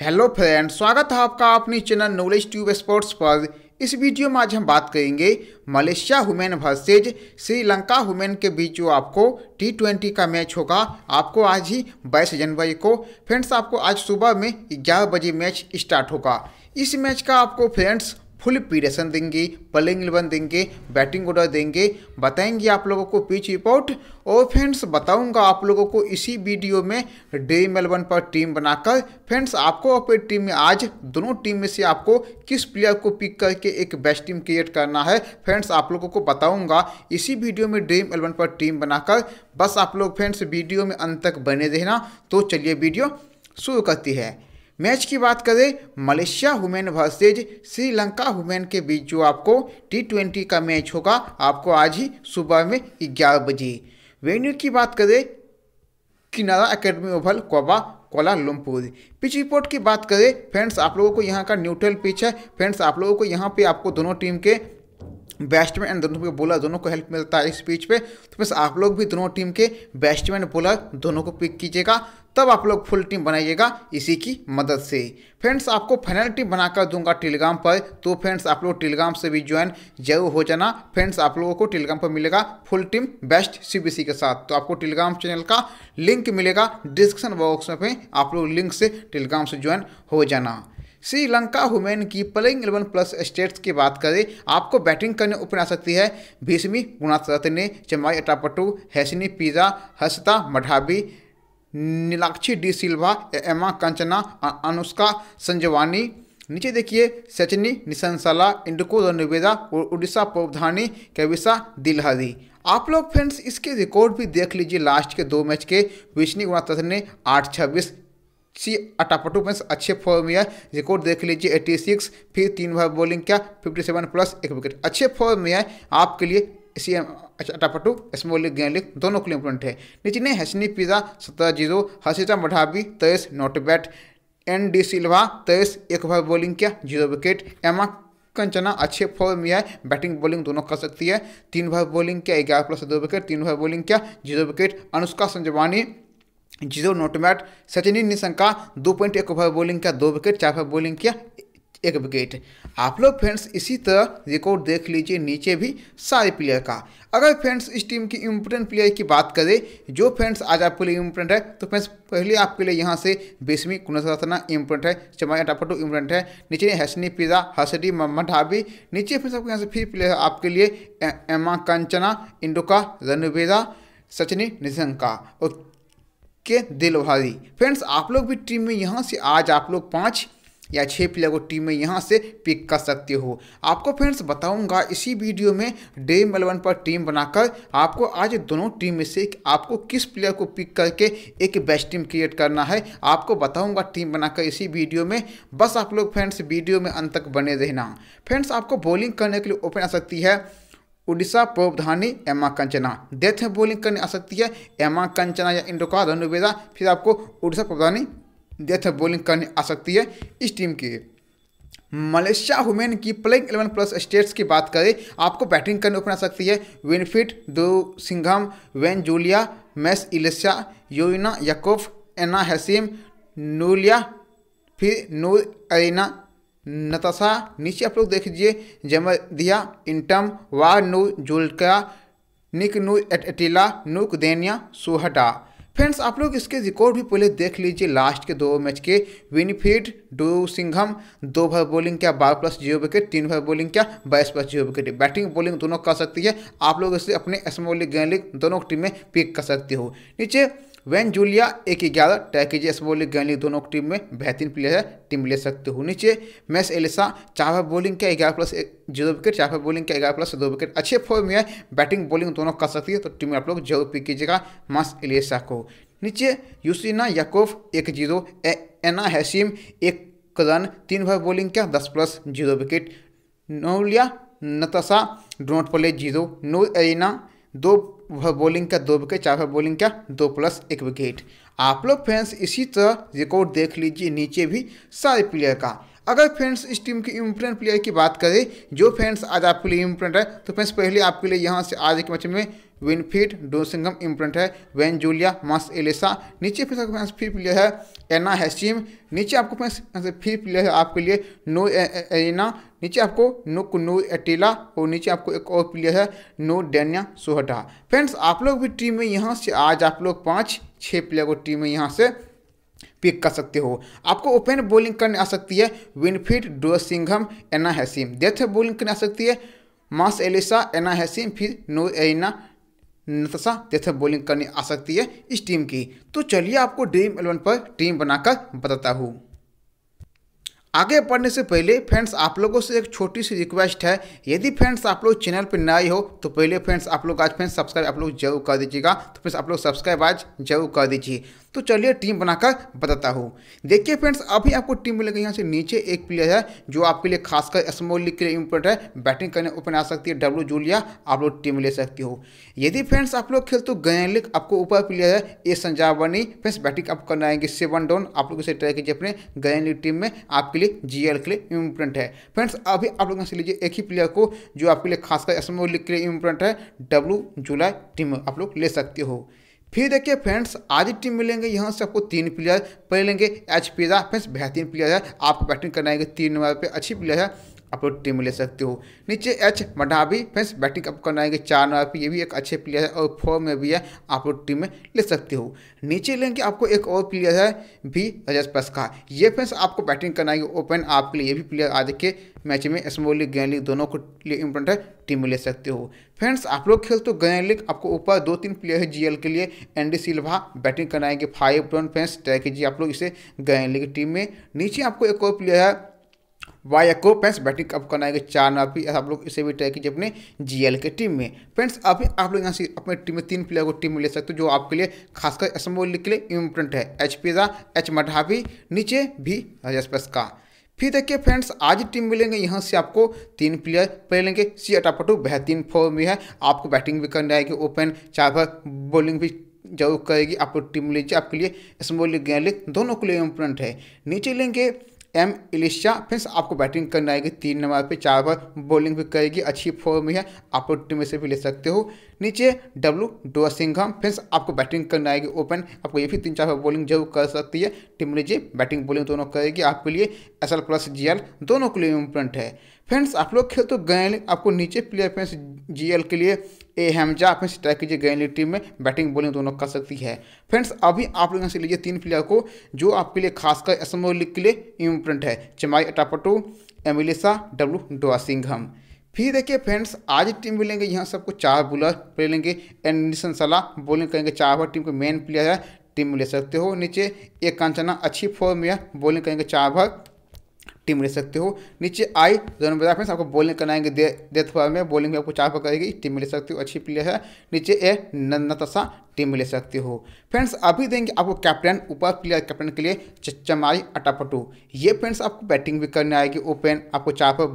hello friend स्वागत है आपका अपनी चैनल नॉलेज ट्यूब स्पोर्ट्स पर इस वीडियो में आज हम बात करेंगे Malaysia women versus Sri Lanka women के बीच जो आपको टी ट्वेंटी का मैच होगा आपको आज ही बाईस जनवरी को फ्रेंड्स आपको आज सुबह में ग्यारह बजे मैच स्टार्ट होगा इस मैच का आपको फ्रेंड्स फुल पीरेशन देंगे प्लेइंग इलेवन देंगे बैटिंग ऑर्डर देंगे बताएंगे आप लोगों को पिच रिपोर्ट और फ्रेंड्स बताऊंगा आप लोगों को इसी वीडियो में ड्रीम इलेवन पर टीम बनाकर फ्रेंड्स आपको अपनी टीम में आज दोनों टीम में से आपको किस प्लेयर को पिक करके एक बेस्ट टीम क्रिएट करना है फ्रेंड्स आप लोगों को बताऊंगा इसी वीडियो में ड्रीम इलेवन पर टीम बनाकर बस आप लोग फ्रेंड्स वीडियो में अंत तक बने रहना तो चलिए वीडियो शुरू करती है मैच की बात करें Malaysia women versus Sri Lanka women के बीच जो आपको टी ट्वेंटी का मैच होगा आपको आज ही सुबह में ग्यारह बजे वेन्यू की बात करें Kinrara academy oval Kuala Lumpur pitch report की बात करें फ्रेंड्स आप लोगों को यहाँ का न्यूट्रल पिच है फ्रेंड्स आप लोगों को यहाँ पे आपको दोनों टीम के बैट्समैन एंड दोनों के बॉलर दोनों को हेल्प मिलता है इस पिच पे तो बस आप लोग भी दोनों टीम के बैट्समैन बॉलर दोनों को पिक कीजिएगा तब आप लोग फुल टीम बनाइएगा इसी की मदद से फ्रेंड्स आपको फाइनल टीम बनाकर दूंगा टेलीग्राम पर तो फ्रेंड्स आप लोग टेलीग्राम से भी ज्वाइन जरूर हो जाना फ्रेंड्स आप लोगों को टेलीग्राम पर मिलेगा फुल टीम बेस्ट सी के साथ तो आपको टेलीग्राम चैनल का लिंक मिलेगा डिस्क्रिप्शन बॉक्स में आप लोग लिंक से टेलीग्राम से ज्वाइन हो जाना श्रीलंका वुमेन की प्लेइंग इलेवन प्लस स्टेट्स की बात करें आपको बैटिंग करने ऊपर आ सकती है भीष्मी गुणारत्ने चमाई अटापटू हैसनी पिज़ा हसता मढ़ाबी नीलाक्षी डी सिल्वा एमा कंचना अनुष्का संजवानी नीचे देखिए सचनी निशंसला इंडको रनवेदा और उड़ीसा पोवधानी कैविशा दिलहरी आप लोग फ्रेंड्स इसके रिकॉर्ड भी देख लीजिए लास्ट के दो मैच के विष्णु गुणा ने आठ छब्बीस सी अटापटू में अच्छे फॉर्म में है रिकॉर्ड देख लीजिए एट्टी सिक्स फिर तीन बार बॉलिंग क्या फिफ्टी सेवन प्लस एक विकेट अच्छे फॉर्म में है आपके लिए सी एम अच्छा अटापटू स्मॉल लीग गेंद लीग दोनों के लिए इंपोर्टेंट है नीचे ने हसनी पिज़ा सत्रह जीरो हसीता मढ़ावी तेईस not bat N D Silva तेईस एक बार बॉलिंग क्या जीरो विकेट एमा कंचना अच्छे फॉर्म में है बैटिंग बॉलिंग दोनों कर सकती है तीन बार बॉलिंग क्या ग्यारह प्लस दो विकेट तीन बार बॉलिंग क्या zero wicket Anushka Sanjeewani zero not मैट सचिन निशंका दो पॉइंट एक ओवर बॉलिंग किया दो विकेट चार ओवर बॉलिंग किया एक विकेट आप लोग फ्रेंड्स इसी तरह रिकॉर्ड देख लीजिए नीचे भी सारे प्लेयर का अगर फ्रेंड्स इस टीम की इम्पोर्टेंट प्लेयर की बात करें जो फ्रेंड्स आज आपके लिए इम्पोर्टेंट है तो फ्रेंड्स पहले आपके लिए यहाँ से बेसमी कुनसरतना इम्पोर्टेंट है चमाया टापटू इम्पोर्टेंट है नीचे हसनी पिज़ा हसडी मोहम्मद ढाबी नीचे फ्रेंड्स आपके यहाँ से फिर प्लेयर आपके लिए एमा कंचना इंडोका रनुबेरा सचिनी निशंका और के दिलवारी फ्रेंड्स आप लोग भी टीम में यहाँ से आज आप लोग पाँच या छः प्लेयर को टीम में यहाँ से पिक कर सकते हो आपको फ्रेंड्स बताऊंगा इसी वीडियो में ड्रीम इलेवन पर टीम बनाकर आपको आज दोनों टीम में से आपको किस प्लेयर को पिक करके एक बेस्ट टीम क्रिएट करना है आपको बताऊंगा टीम बनाकर इसी वीडियो में बस आप लोग फ्रेंड्स वीडियो में अंत तक बने रहना फ्रेंड्स आपको बॉलिंग करने के लिए ओपन आ सकती है उड़ीसा प्रवधानी एमा कंचना डेथ में बॉलिंग करने आ सकती है एमा कंचना या इंडोका धनुवेदा फिर आपको उड़ीसा प्रवधानी डेथ में बॉलिंग करने आ सकती है इस टीम की मलेशिया वुमेन की प्लेइंग एलेवन प्लस स्टेट्स की बात करें आपको बैटिंग करने ओपन आ सकती है Winifred Duraisingam Wan Julia Mas Elysa योना याकोफ एना हसीम नूलिया फिर नूर एना नताशा नीचे आप लोग देख लीजिए जमदिया इंटम वा नु जुल्का निक नु एटिला नुक देनिया सुहटा फ्रेंड्स आप लोग इसके रिकॉर्ड भी पहले देख लीजिए लास्ट के दो मैच के विनफीड डू सिंघम दो ओवर बॉलिंग क्या बारह प्लस जीरो विकेट तीन ओवर बॉलिंग क्या बाईस plus zero wicket batting bowling दोनों कर सकती है आप लोग इसे अपने एसमो लीग गेंद लीग दोनों टीम में पिक कर सकते हो नीचे वैन जूलिया एक ग्यारह टैकेज बॉलिंग गैनली दोनों टीम में बेहतरीन प्लेयर है टीम ले सकते हो नीचे मैस एलिसा चार बॉलिंग के ग्यारह प्लस जीरो विकेट चार बॉलिंग के ग्यारह प्लस दो विकेट अच्छे फॉर्म में है बैटिंग बॉलिंग दोनों कर सकती है तो टीम में आप लोग जरूर पिक कीजिएगा मैस एलिसा को नीचे यूसिना याकोफ एक जीरो एना हैसीम एक रन तीन ओवर बॉलिंग का दस प्लस जीरो विकेट नोलिया Natasha do not play zero no Aina दो वह बॉलिंग का दो विकेट चार बॉलिंग का दो प्लस एक विकेट आप लोग फैंस इसी तरह रिकॉर्ड देख लीजिए नीचे भी सारे प्लेयर का अगर फ्रेंड्स इस टीम के इम्पोर्टेंट प्लेयर की बात करें जो फ्रेंड्स आज आपके लिए इम्पोर्टेंट है तो फ्रेंड्स पहले आपके लिए यहाँ से आज के मैच में विनफीड डोसिंगम इम्पोर्टेंट है वैन जूलिया मस एलेसा नीचे फिर फ्रेंड्स फिर प्लेयर है एना हैसीम नीचे आपको फ्रेंड्स फिर प्लेयर है आपके लिए नो एना नीचे आपको नो कुनो एटीला और नीचे आपको एक और प्लेयर है नो डेनिया सोहटा फ्रेंड्स आप लोग भी टीम में यहाँ से आज आप लोग पाँच छः प्लेयर को टीम में यहाँ से पिक कर सकते हो आपको ओपन बॉलिंग करने आ सकती है विनफीड डोसिंघम एना हैसिम डेथ बॉलिंग करने आ सकती है मास एलिसा एना हैसिम फिर no Aina Natasha death bowling करने आ सकती है इस टीम की तो चलिए आपको ड्रीम एलेवन पर टीम बनाकर बताता हूँ आगे बढ़ने से पहले फ्रेंड्स आप लोगों से एक छोटी सी रिक्वेस्ट है यदि फ्रेंड्स आप लोग चैनल पर नए हो तो पहले फ्रेंड्स आप लोग आज फ्रेंड्स सब्सक्राइब आप लोग जरूर कर दीजिएगा तो फ्रेंड्स आप लोग सब्सक्राइब आज जरूर कर दीजिए तो चलिए टीम बनाकर बताता हूँ देखिए फ्रेंड्स अभी आपको टीम मिलेगी यहाँ से नीचे एक प्लेयर है जो आपके लिए खासकर स्मॉल लीग के लिए इंपॉर्टेंट है बैटिंग करने ओपन आ सकती है डब्ल्यू जूलिया आप लोग टीम ले सकती हो यदि फ्रेंड्स आप लोग खेल तो गए लीग आपको ऊपर प्लेयर है ए संजावनी फ्रेंड्स बैटिंग आप करना आएंगे सेवन डाउन आप लोग इसे ट्राई कीजिए अपने गए लीग टीम में आपके लिए लिए जीएल के लिए इम्पोर्टेंट है फ्रेंड्स अभी आप लोग यहाँ से लीजिए एक ही प्लेयर को जो आपके लिए खासकर एस लीग के लिए इम्पोर्टेंट है डब्लू जुलाई टीम आप लोग ले सकते हो फिर देखिए फ्रेंड्स आज टीम मिलेंगे यहाँ से आपको तीन प्लेयर पहले लेंगे एच पीजा फ्रेंड्स बेहतरीन प्लेयर है आपको बैटिंग करना है तीन नंबर पे अच्छी प्लेयर है आप लोग टीम ले सकते हो नीचे एच मढावी फ्रेंड्स बैटिंग आपको करना है चार नंबर पर ये भी एक अच्छे प्लेयर है और फोर में भी है आप लोग टीम में ले सकते हो नीचे लेंगे आपको एक और प्लेयर है भी रजत पस्का का ये फ्रेंड्स आपको बैटिंग करना है ओपन आपके लिए ये भी प्लेयर आ के मैच में स्मॉल लीग गेंद लीग दोनों को लिए इम्पोर्टेंट है टीम में ले सकते हो फ्रेंड्स आप लोग खेल तो गए लीग आपको ऊपर दो तीन प्लेयर है जीएल के लिए एनडी सिल्वा बैटिंग करनाएंगे फाइव रन फ्रेंड्स ट्राई जी आप लोग इसे गए लीग टीम में नीचे आपको एक और प्लेयर है वाई को फ्रेंड्स बैटिंग अब करना है चार नंबर पे आप लोग इसे भी ट्राई कीजिए अपने जीएल के टीम में फ्रेंड्स अभी आप लोग यहाँ से अपने टीम में तीन प्लेयर को टीम में ले सकते हो जो आपके लिए खासकर असम के लिए इम्पोर्टेंट है एच पिज़ा एच मठावी नीचे भी रजस्पस का फिर देखिए फ्रेंड्स आज टीम मिलेंगे यहाँ से आपको तीन प्लेयर प्ले लेंगे सी अटापटू बेहतरीन फॉर्म में है आपको बैटिंग भी करनी आएगी ओपन चार भर बॉलिंग भी जरूर करेगी आपको टीम लीजिए आपके लिए स्मॉल लीग गैर लीग दोनों के लिए इम्पोर्टेंट है नीचे लेंगे एम इलिशा फिर आपको बैटिंग करना आएगी तीन नंबर पे चार ओवर बॉलिंग भी करेगी अच्छी फॉर्म में है आप टीम से भी ले सकते हो नीचे डब्ल्यू डोसिंघम फिर आपको बैटिंग करना आएगी ओपन आपको ये भी तीन चार बॉलिंग जरूर कर सकती है टीम लीजिए बैटिंग बॉलिंग दोनों करेगी आपके लिए S L plus G L दोनों के लिए इम्पोर्टेंट है फ्रेंड्स आप लोग खेल तो गए आपको नीचे प्लेयर फ्रेंड्स जी एल के लिए ए हेमजा आप स्ट्राइक कीजिए गैली टीम में बैटिंग बॉलिंग दोनों कर सकती है फ्रेंड्स अभी आप लोग यहाँ से लीजिए तीन प्लेयर को जो आपके लिए खासकर एसमो लीग के लिए इम्पोर्टेंट है चमाई अटापटू एमिलेसा डब्लू सिंघम फिर देखिए फ्रेंड्स आज टीम भी लेंगे यहाँ सबको चार बोलर प्ले लेंगे एंड सलाह बॉलिंग करेंगे चार ओवर टीम के मेन प्लेयर है टीम ले सकते हो नीचे एक कांचना अच्छी फॉर्म में बॉलिंग करेंगे चार भर टीम ले सकते हो नीचे आई दोनों बजा फ्रेंड्स आपको बॉलिंग कराएंगे दे, डेथ ओवर में बॉलिंग में आपको चार पर करेगी टीम में ले सकते हो अच्छी प्लेयर है नीचे ए नताशा टीम में ले सकते हो फ्रेंड्स अभी देंगे आपको कैप्टन ऊपर प्लेयर कैप्टन के लिए चमाई अटापटू ये फ्रेंड्स आपको बैटिंग भी करने आएगी ओपन आपको चार पर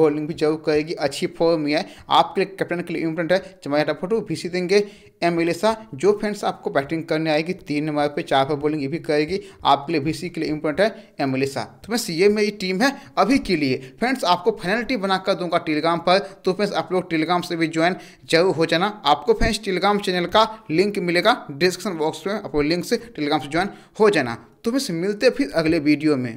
बॉलिंग भी जरूर करेगी अच्छी फॉर्म में है आपके लिए कैप्टन के लिए इम्पोर्टेंट है चमाई अटापटू भी देंगे एम एलेसा जो फ्रेंड्स आपको बैटिंग करने आएगी तीन नंबर पर चार पर बॉलिंग ये भी करेगी आपके लिए भी के लिए इम्पोर्टेंट है एम एलेसा तो फ्रेंड्स ये मेरी टीम टीम है अभी के लिए फ्रेंड्स आपको फाइनलिटी बनाकर दूंगा टेलीग्राम पर तो फ्रेंड्स आप लोग टेलीग्राम से भी ज्वाइन जरूर हो जाना आपको फ्रेंड्स टेलीग्राम चैनल का लिंक मिलेगा डिस्क्रिप्शन बॉक्स में आपको लिंक से टेलीग्राम से ज्वाइन हो जाना तो फिर मिलते फिर अगले वीडियो में